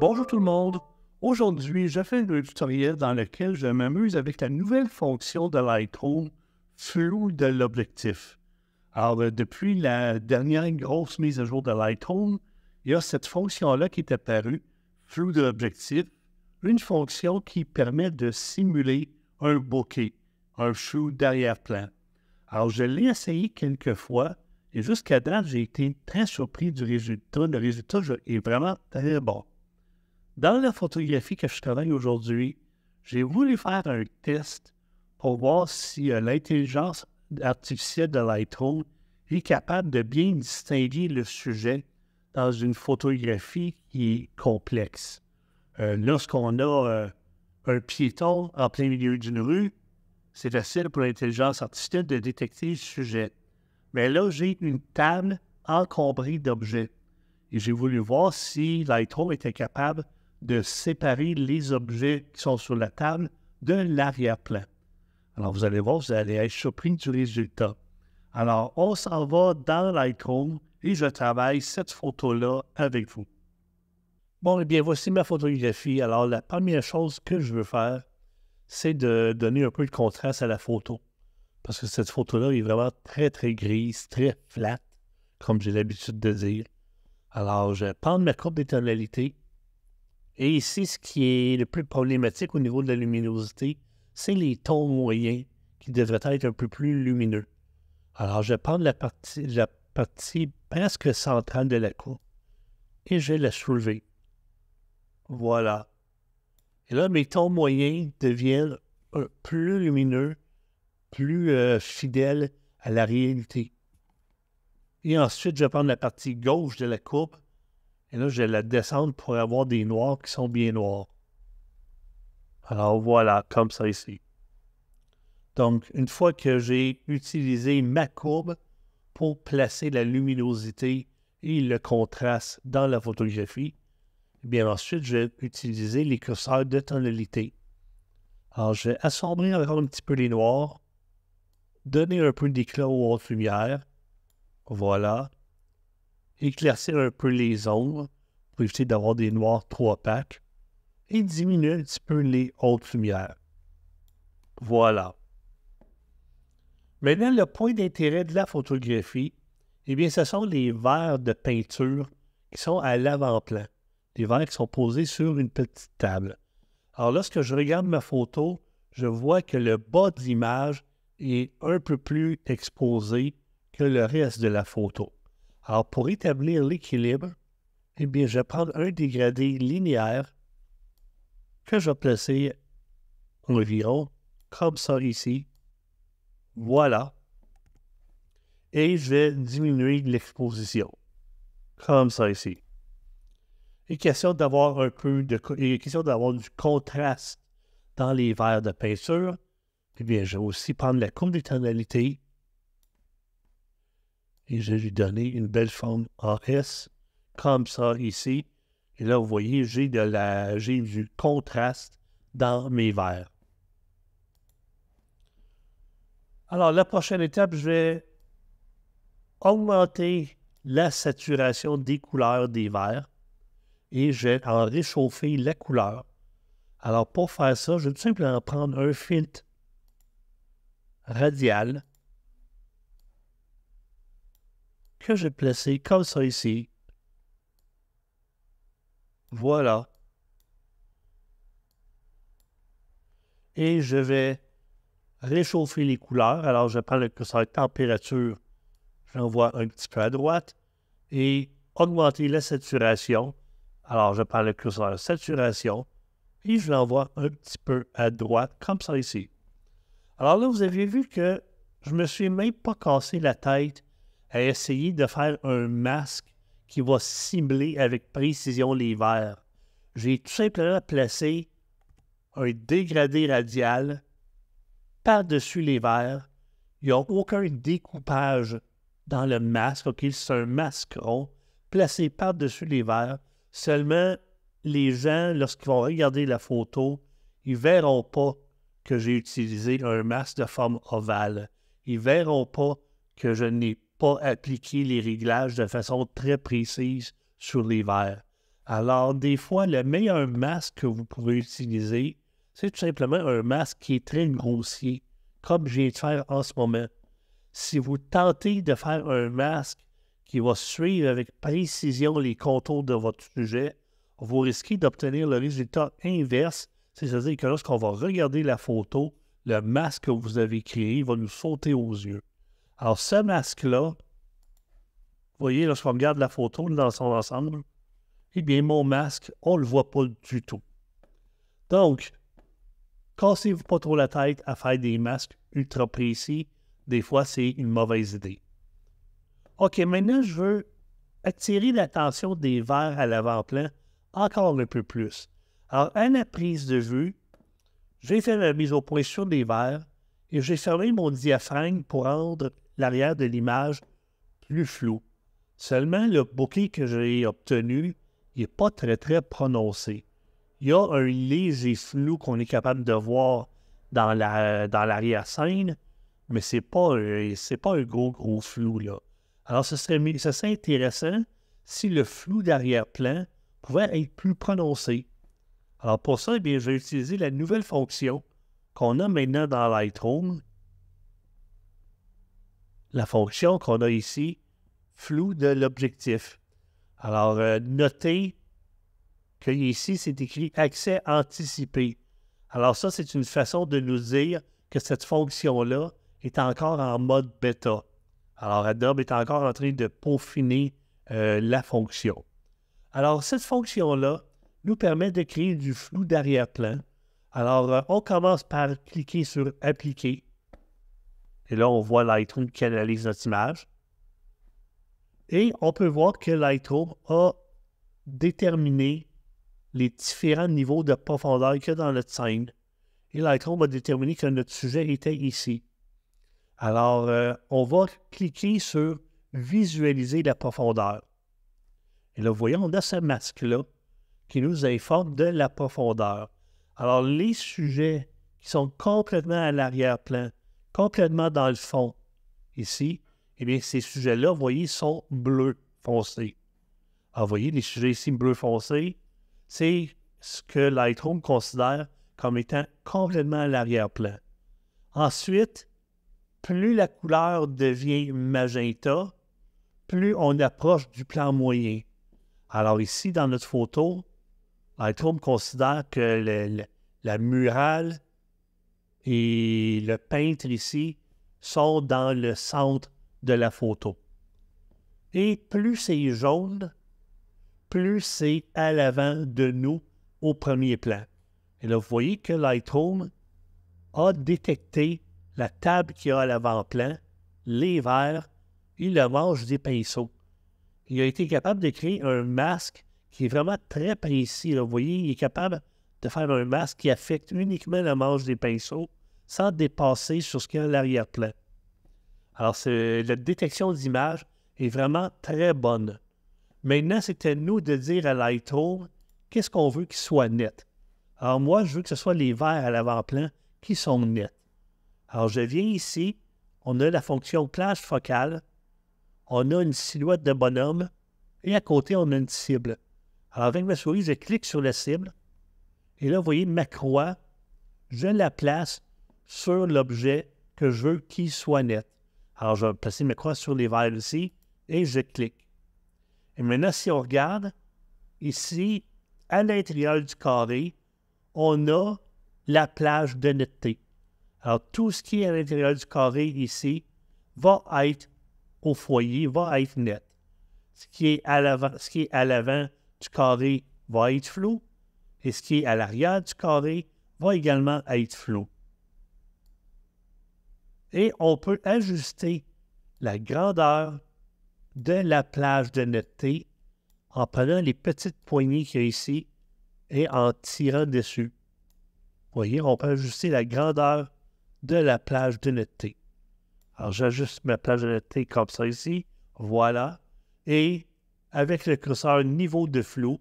Bonjour tout le monde. Aujourd'hui, je fais un tutoriel dans lequel je m'amuse avec la nouvelle fonction de Lightroom, flou de l'objectif. Alors, euh, depuis la dernière grosse mise à jour de Lightroom, il y a cette fonction-là qui est apparue, flou de l'objectif, une fonction qui permet de simuler un bokeh, un flou d'arrière-plan. Alors, je l'ai essayé quelques fois et jusqu'à date, j'ai été très surpris du résultat. Le résultat est vraiment très bon dans la photographie que je travaille aujourd'hui, j'ai voulu faire un test pour voir si euh, l'intelligence artificielle de Lightroom est capable de bien distinguer le sujet dans une photographie qui est complexe. Euh, lorsqu'on a euh, un piéton en plein milieu d'une rue, c'est facile pour l'intelligence artificielle de détecter le sujet. Mais là, j'ai une table encombrée d'objets. Et j'ai voulu voir si Lightroom était capable de séparer les objets qui sont sur la table de l'arrière-plan. Alors, vous allez voir, vous allez être surpris du résultat. Alors, on s'en va dans Lightroom et je travaille cette photo-là avec vous. Bon, et eh bien, voici ma photographie. Alors, la première chose que je veux faire, c'est de donner un peu de contraste à la photo. Parce que cette photo-là est vraiment très, très grise, très flat, comme j'ai l'habitude de dire. Alors, je vais prendre ma coupe des et ici, ce qui est le plus problématique au niveau de la luminosité, c'est les tons moyens qui devraient être un peu plus lumineux. Alors, je prends la partie, la partie presque centrale de la courbe. et je vais la soulever. Voilà. Et là, mes tons moyens deviennent plus lumineux, plus euh, fidèles à la réalité. Et ensuite, je vais prendre la partie gauche de la courbe et là, je vais la descendre pour avoir des noirs qui sont bien noirs. Alors voilà, comme ça ici. Donc, une fois que j'ai utilisé ma courbe pour placer la luminosité et le contraste dans la photographie, eh bien ensuite, je vais utiliser les curseurs de tonalité. Alors, je vais assombrir encore un petit peu les noirs, donner un peu d'éclat aux hautes lumières. Voilà éclaircir un peu les ombres pour éviter d'avoir des noirs trop opaques et diminuer un petit peu les hautes lumières. Voilà. Maintenant, le point d'intérêt de la photographie, eh bien, ce sont les verres de peinture qui sont à l'avant-plan. Les verres qui sont posés sur une petite table. Alors, lorsque je regarde ma photo, je vois que le bas de l'image est un peu plus exposé que le reste de la photo. Alors, pour établir l'équilibre, eh bien, je vais prendre un dégradé linéaire que je vais placer environ comme ça ici. Voilà. Et je vais diminuer l'exposition. Comme ça ici. Il question d'avoir un peu de... question d'avoir du contraste dans les verres de peinture. Eh bien, je vais aussi prendre la courbe des tonalités et je lui donné une belle forme AS, comme ça ici. Et là, vous voyez, j'ai de la j'ai du contraste dans mes verres. Alors, la prochaine étape, je vais augmenter la saturation des couleurs des verres et je vais en réchauffer la couleur. Alors, pour faire ça, je vais tout simplement prendre un filtre radial que j'ai placé comme ça ici. Voilà. Et je vais réchauffer les couleurs. Alors, je prends le curseur température, l'envoie un petit peu à droite et augmenter la saturation. Alors, je prends le curseur saturation et je l'envoie un petit peu à droite, comme ça ici. Alors là, vous aviez vu que je ne me suis même pas cassé la tête à essayer de faire un masque qui va cibler avec précision les verres. J'ai tout simplement placé un dégradé radial par-dessus les verres. Il n'y a aucun découpage dans le masque. c'est un masque rond placé par-dessus les verres. Seulement, les gens, lorsqu'ils vont regarder la photo, ils ne verront pas que j'ai utilisé un masque de forme ovale. Ils ne verront pas que je n'ai appliquer les réglages de façon très précise sur les verres. Alors, des fois, le meilleur masque que vous pouvez utiliser, c'est tout simplement un masque qui est très grossier, comme je viens de faire en ce moment. Si vous tentez de faire un masque qui va suivre avec précision les contours de votre sujet, vous risquez d'obtenir le résultat inverse, c'est-à-dire que lorsqu'on va regarder la photo, le masque que vous avez créé va nous sauter aux yeux. Alors, ce masque-là, vous voyez, lorsqu'on regarde la photo dans son ensemble, eh bien, mon masque, on ne le voit pas du tout. Donc, cassez-vous pas trop la tête à faire des masques ultra précis. Des fois, c'est une mauvaise idée. OK, maintenant, je veux attirer l'attention des verres à l'avant-plan encore un peu plus. Alors, à la prise de vue, j'ai fait la mise au point sur des verres et j'ai fermé mon diaphragme pour rendre l'arrière de l'image plus flou. Seulement, le bouquet que j'ai obtenu n'est pas très, très prononcé. Il y a un léger flou qu'on est capable de voir dans, la, dans l'arrière-scène, mais ce n'est pas, un, euh, pas un gros, gros flou. Là. Alors, ce serait, serait intéressant si le flou d'arrière-plan pouvait être plus prononcé. Alors, pour ça, eh bien, je vais utiliser la nouvelle fonction qu'on a maintenant dans Lightroom, la fonction qu'on a ici, flou de l'objectif. Alors, euh, notez que ici, c'est écrit accès anticipé. Alors ça, c'est une façon de nous dire que cette fonction-là est encore en mode bêta. Alors, Adobe est encore en train de peaufiner euh, la fonction. Alors, cette fonction-là nous permet de créer du flou d'arrière-plan. Alors, euh, on commence par cliquer sur Appliquer. Et là, on voit Lightroom qui analyse notre image. Et on peut voir que Lightroom a déterminé les différents niveaux de profondeur qu'il y a dans notre scène. Et Lightroom a déterminé que notre sujet était ici. Alors, euh, on va cliquer sur Visualiser la profondeur. Et là, voyons, voyez, on a ce masque-là qui nous informe de la profondeur. Alors, les sujets qui sont complètement à l'arrière-plan, complètement dans le fond, ici, eh bien, ces sujets-là, vous voyez, sont bleus foncés. Alors, vous voyez, les sujets ici bleu foncé, c'est ce que Lightroom considère comme étant complètement à l'arrière-plan. Ensuite, plus la couleur devient magenta, plus on approche du plan moyen. Alors ici, dans notre photo, Lightroom considère que la murale et le peintre ici sort dans le centre de la photo. Et plus c'est jaune, plus c'est à l'avant de nous au premier plan. Et là, vous voyez que Lightroom a détecté la table qui est a à l'avant-plan, les verres et le manche des pinceaux. Il a été capable de créer un masque qui est vraiment très précis. vous voyez, il est capable de faire un masque qui affecte uniquement la manche des pinceaux sans dépasser sur ce qu'il y a à l'arrière-plan. Alors, la détection d'image est vraiment très bonne. Maintenant, c'est à nous de dire à Lightroom qu'est-ce qu'on veut qu'il soit net. Alors, moi, je veux que ce soit les verts à l'avant-plan qui sont nets. Alors, je viens ici, on a la fonction plage focale, on a une silhouette de bonhomme et à côté, on a une cible. Alors, avec ma souris, je clique sur la cible et là, vous voyez, ma croix, je la place sur l'objet que je veux qu'il soit net. Alors, je vais placer ma croix sur les verres ici et je clique. Et maintenant, si on regarde, ici, à l'intérieur du carré, on a la plage de netteté. Alors, tout ce qui est à l'intérieur du carré ici va être au foyer, va être net. Ce qui est à l'avant, qui est à l'avant du carré va être flou et ce qui est à l'arrière du carré va également être flou. Et on peut ajuster la grandeur de la plage de netteté en prenant les petites poignées qu'il y a ici et en tirant dessus. Vous voyez, on peut ajuster la grandeur de la plage de netteté. Alors, j'ajuste ma plage de netteté comme ça ici. Voilà. Et avec le curseur niveau de flou,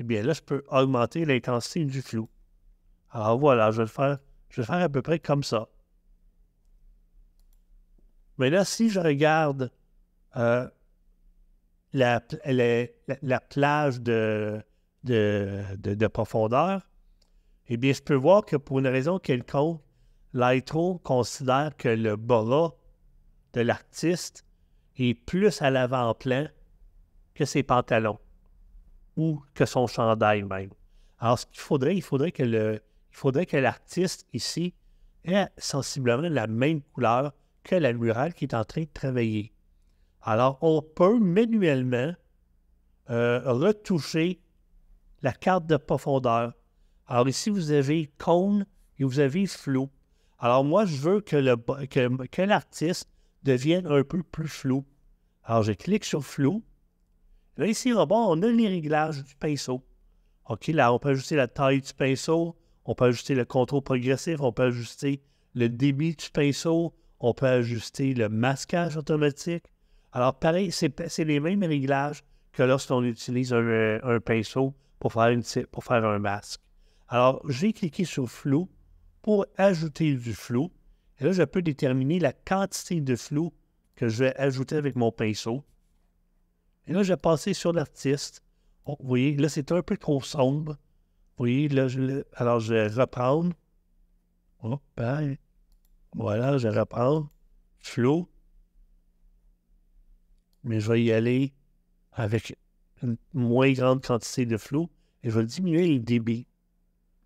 eh bien là, je peux augmenter l'intensité du flou. Alors voilà, je vais le faire, je à peu près comme ça. Mais là, si je regarde euh, la, plage de, profondeur, eh bien, je peux voir que pour une raison quelconque, Lightroom considère que le bras de l'artiste est plus à l'avant-plan que ses pantalons que son chandail même. Alors, ce qu'il faudrait, il faudrait que le, il faudrait que l'artiste ici ait sensiblement la même couleur que la murale qui est en train de travailler. Alors, on peut manuellement euh, retoucher la carte de profondeur. Alors ici, vous avez cône et vous avez flou. Alors moi, je veux que, le, que l'artiste devienne un peu plus flou. Alors, je clique sur flou Là, ici, on a les réglages du pinceau. OK, là, on peut ajuster la taille du pinceau, on peut ajuster le contrôle progressif, on peut ajuster le débit du pinceau, on peut ajuster le masquage automatique. Alors, pareil, c'est les mêmes réglages que lorsqu'on utilise un, euh, pinceau pour faire, pour faire un masque. Alors, j'ai cliqué sur flou pour ajouter du flou. Et là, je peux déterminer la quantité de flou que je vais ajouter avec mon pinceau. Et là, je vais passer sur l'artiste. Oh, vous voyez, là, c'est un peu trop sombre. Vous voyez, là, je, alors je vais reprendre. Oh, ben, voilà, je reprends. Flow. Mais je vais y aller avec une moins grande quantité de flou et je vais diminuer le débit.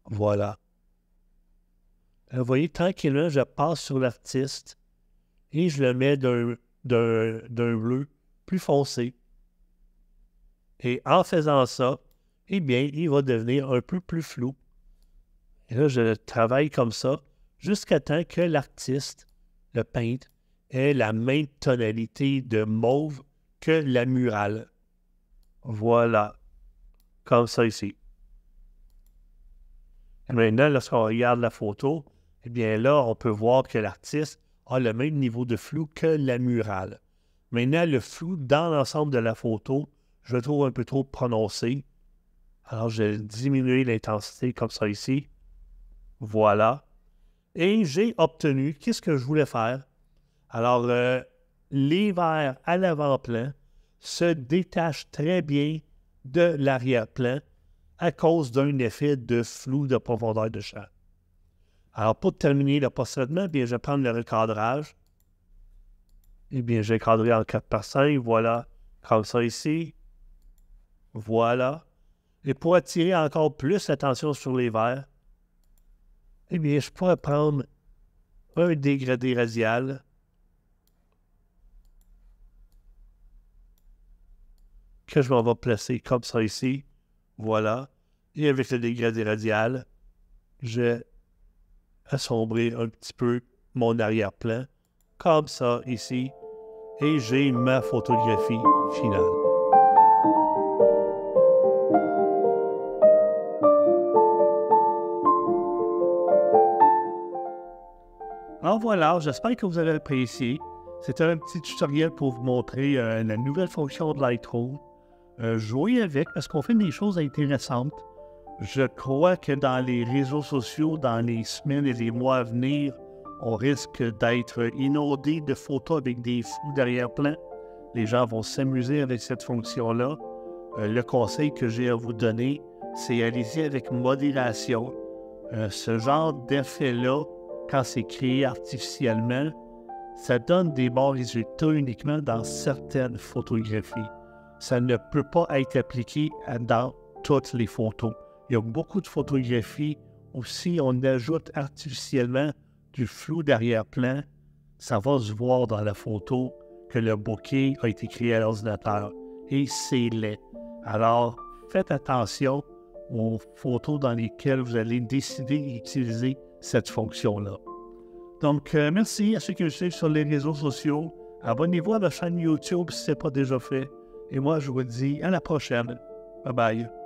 Voilà. vous voyez, tranquillement, je passe sur l'artiste et je le mets d'un bleu plus foncé. Et en faisant ça, eh bien, il va devenir un peu plus flou. Et là, je travaille comme ça jusqu'à temps que l'artiste, le peintre, ait la même tonalité de mauve que la murale. Voilà. Comme ça ici. Maintenant, lorsqu'on regarde la photo, eh bien là, on peut voir que l'artiste a le même niveau de flou que la murale. Maintenant, le flou dans l'ensemble de la photo je le trouve un peu trop prononcé. Alors, j'ai diminué l'intensité comme ça ici. Voilà. Et j'ai obtenu, qu'est-ce que je voulais faire? Alors, euh, les verres à l'avant-plan se détachent très bien de l'arrière-plan à cause d'un effet de flou de profondeur de champ. Alors, pour terminer le procédement, bien, je vais prendre le recadrage. Et eh bien, j'ai cadré en 4 par 5. Voilà, comme ça ici. Voilà. Et pour attirer encore plus l'attention sur les verres, eh bien, je pourrais prendre un dégradé radial que je m'en vais placer comme ça ici. Voilà. Et avec le dégradé radial, j'ai assombré un petit peu mon arrière-plan, comme ça ici, et j'ai ma photographie finale. voilà, j'espère que vous avez apprécié. C'était un petit tutoriel pour vous montrer euh, la nouvelle fonction de Lightroom. Euh, jouez avec parce qu'on fait des choses intéressantes. Je crois que dans les réseaux sociaux, dans les semaines et les mois à venir, on risque d'être inondé de photos avec des fous derrière plan Les gens vont s'amuser avec cette fonction-là. Euh, le conseil que j'ai à vous donner, c'est allez-y avec modération. ce genre d'effet-là quand c'est créé artificiellement, ça donne des bons résultats uniquement dans certaines photographies. Ça ne peut pas être appliqué dans toutes les photos. Il y a beaucoup de photographies aussi, on ajoute artificiellement du flou d'arrière-plan, ça va se voir dans la photo que le bouquet a été créé à l'ordinateur et c'est laid. Alors, faites attention aux photos dans lesquelles vous allez décider d'utiliser cette fonction-là. Donc, euh, merci à ceux qui me suivent sur les réseaux sociaux. Abonnez-vous à ma chaîne YouTube si ce n'est pas déjà fait. Et moi, je vous dis à la prochaine. Bye bye.